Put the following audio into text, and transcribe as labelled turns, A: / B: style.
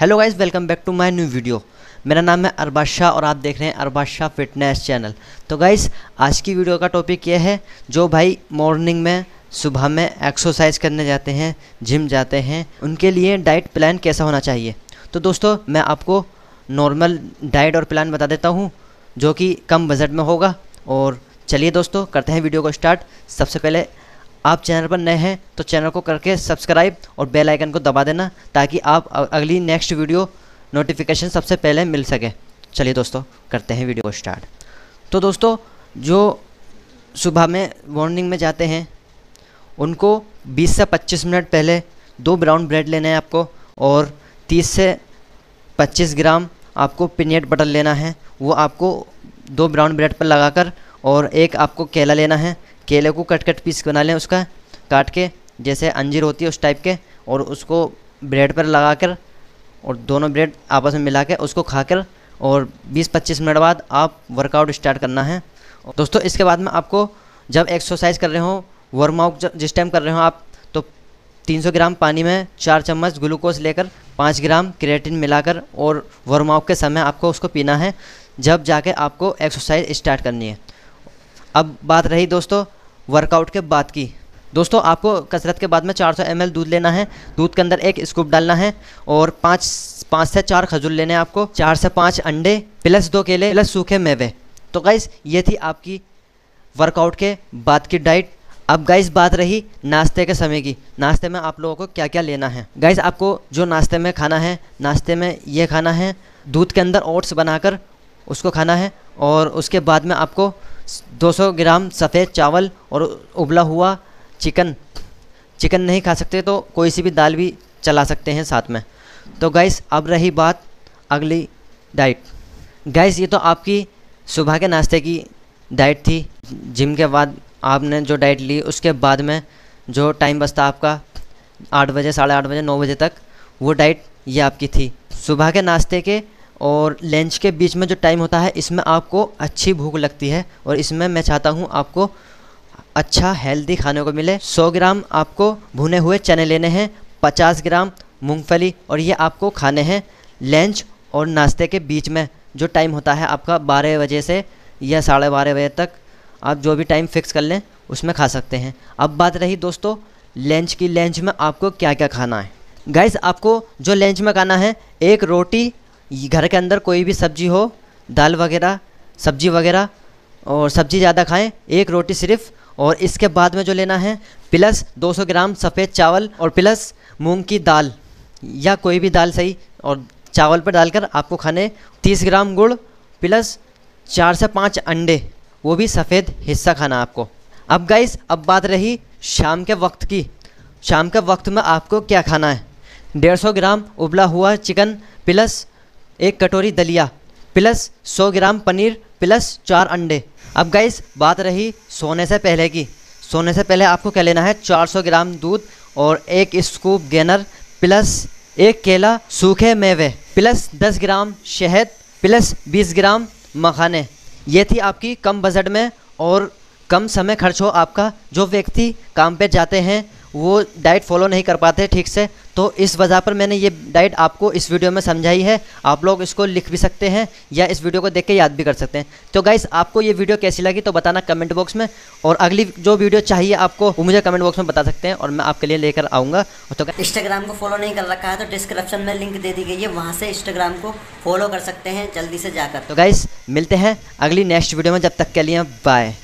A: hello guys welcome back to my new video मेरा नाम है अरबाज शाह और आप देख रहे हैं अरबाज शाह फिटनेस चैनल तो गाइस आज की वीडियो का टॉपिक यह है जो भाई मॉर्निंग में सुबह में एक्सरसाइज करने जाते हैं जिम जाते हैं उनके लिए डाइट प्लान कैसा होना चाहिए तो दोस्तों मैं आपको नॉर्मल डाइट और प्लान बता देता हूँ जो कि कम बजट में होगा और चलिए दोस्तों करते हैं वीडियो को स्टार्ट सबसे पहले आप चैनल पर नए हैं तो चैनल को करके सब्सक्राइब और बेल आइकन को दबा देना ताकि आप अगली नेक्स्ट वीडियो नोटिफिकेशन सबसे पहले मिल सके चलिए दोस्तों करते हैं वीडियो स्टार्ट तो दोस्तों जो सुबह में मॉर्निंग में जाते हैं उनको 20 से 25 मिनट पहले दो ब्राउन ब्रेड लेना है आपको और 30 से 25 ग्राम आपको पिनेट बटर लेना है वो आपको दो ब्राउन ब्रेड पर लगाकर और एक आपको केला लेना है केले को कट कट पीस बना लें उसका काट के जैसे अंजीर होती है उस टाइप के और उसको ब्रेड पर लगा कर और दोनों ब्रेड आपस में मिला के उसको खा कर और 20-25 मिनट बाद आप वर्कआउट स्टार्ट करना है दोस्तों इसके बाद में आपको जब एक्सरसाइज कर रहे हो वर्म आउट जिस टाइम कर रहे हो आप तो 300 ग्राम पानी में चार चम्मच ग्लूकोज लेकर पाँच ग्राम क्रिएटिन मिलाकर और वर्म आउट के समय आपको उसको पीना है जब जाके आपको एक्सरसाइज स्टार्ट करनी है अब बात रही दोस्तों वर्कआउट के बाद की दोस्तों आपको कसरत के बाद में 400 सौ दूध लेना है दूध के अंदर एक स्कूप डालना है और पाँच पाँच से चार खजूर लेने हैं आपको चार से पाँच अंडे प्लस दो केले प्लस सूखे मेवे तो गाइस ये थी आपकी वर्कआउट के बाद की डाइट अब गाइस बात रही नाश्ते के समय की नाश्ते में आप लोगों को क्या क्या लेना है गाइस आपको जो नाश्ते में खाना है नाश्ते में ये खाना है दूध के अंदर ओट्स बनाकर उसको खाना है और उसके बाद में आपको 200 ग्राम सफ़ेद चावल और उबला हुआ चिकन चिकन नहीं खा सकते तो कोई सी भी दाल भी चला सकते हैं साथ में तो गैस अब रही बात अगली डाइट गैस ये तो आपकी सुबह के नाश्ते की डाइट थी जिम के बाद आपने जो डाइट ली उसके बाद में जो टाइम बचता आपका आठ बजे साढ़े आठ बजे नौ बजे तक वो डाइट ये आपकी थी सुबह के नाश्ते के और लंच के बीच में जो टाइम होता है इसमें आपको अच्छी भूख लगती है और इसमें मैं चाहता हूँ आपको अच्छा हेल्दी खाने को मिले 100 ग्राम आपको भुने हुए चने लेने हैं 50 ग्राम मूंगफली और ये आपको खाने हैं लंच और नाश्ते के बीच में जो टाइम होता है आपका बारह बजे से या साढ़े बारह बजे तक आप जो भी टाइम फिक्स कर लें उसमें खा सकते हैं अब बात रही दोस्तों लंच की लंच में आपको क्या क्या खाना है गाइस आपको जो लंच में खाना है एक रोटी घर के अंदर कोई भी सब्जी हो दाल वगैरह सब्जी वगैरह और सब्जी ज़्यादा खाएं एक रोटी सिर्फ और इसके बाद में जो लेना है प्लस 200 ग्राम सफ़ेद चावल और प्लस मूंग की दाल या कोई भी दाल सही और चावल पर डालकर आपको खाने 30 ग्राम गुड़ प्लस चार से पाँच अंडे वो भी सफ़ेद हिस्सा खाना आपको अब गाइस अब बात रही शाम के वक्त की शाम के वक्त में आपको क्या खाना है डेढ़ ग्राम उबला हुआ चिकन प्लस एक कटोरी दलिया प्लस सौ ग्राम पनीर प्लस चार अंडे अब गाइस बात रही सोने से पहले की सोने से पहले आपको क्या लेना है 400 ग्राम दूध और एक स्कूप गेनर प्लस एक केला सूखे मेवे प्लस 10 ग्राम शहद प्लस 20 ग्राम मखाने ये थी आपकी कम बजट में और कम समय खर्च हो आपका जो व्यक्ति काम पे जाते हैं वो डाइट फॉलो नहीं कर पाते ठीक से तो इस वजह पर मैंने ये डाइट आपको इस वीडियो में समझाई है आप लोग इसको लिख भी सकते हैं या इस वीडियो को देख के याद भी कर सकते हैं तो गाइस आपको ये वीडियो कैसी लगी तो बताना कमेंट बॉक्स में और अगली जो वीडियो चाहिए आपको वो मुझे कमेंट बॉक्स में बता सकते हैं और मैं आपके लिए लेकर आऊँगा तो इंस्टाग्राम को फॉलो नहीं कर रखा है तो डिस्क्रिप्शन में लिंक दे दी गई है वहाँ से इंस्टाग्राम को फॉलो कर सकते हैं जल्दी से जाकर तो गाइस मिलते हैं अगली नेक्स्ट वीडियो में जब तक के लिए बाय